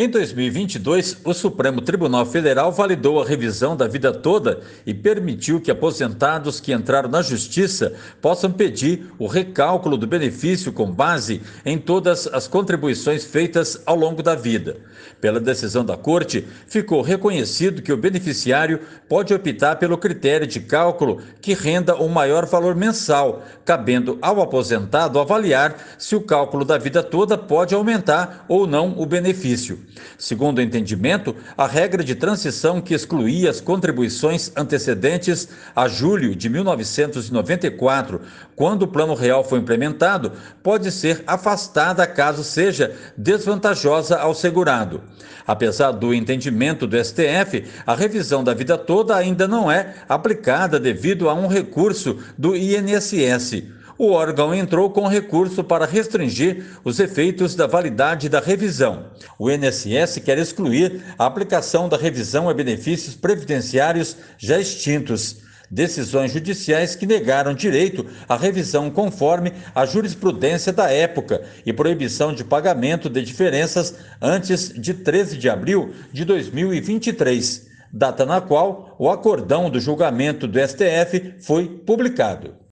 Em 2022, o Supremo Tribunal Federal validou a revisão da vida toda e permitiu que aposentados que entraram na Justiça possam pedir o recálculo do benefício com base em todas as contribuições feitas ao longo da vida. Pela decisão da Corte, ficou reconhecido que o beneficiário pode optar pelo critério de cálculo que renda o um maior valor mensal, cabendo ao aposentado avaliar se o cálculo da vida toda pode aumentar ou não o benefício. Segundo o entendimento, a regra de transição que excluía as contribuições antecedentes a julho de 1994, quando o Plano Real foi implementado, pode ser afastada caso seja desvantajosa ao segurado. Apesar do entendimento do STF, a revisão da vida toda ainda não é aplicada devido a um recurso do INSS o órgão entrou com recurso para restringir os efeitos da validade da revisão. O INSS quer excluir a aplicação da revisão a benefícios previdenciários já extintos decisões judiciais que negaram direito à revisão conforme a jurisprudência da época e proibição de pagamento de diferenças antes de 13 de abril de 2023, data na qual o acordão do julgamento do STF foi publicado.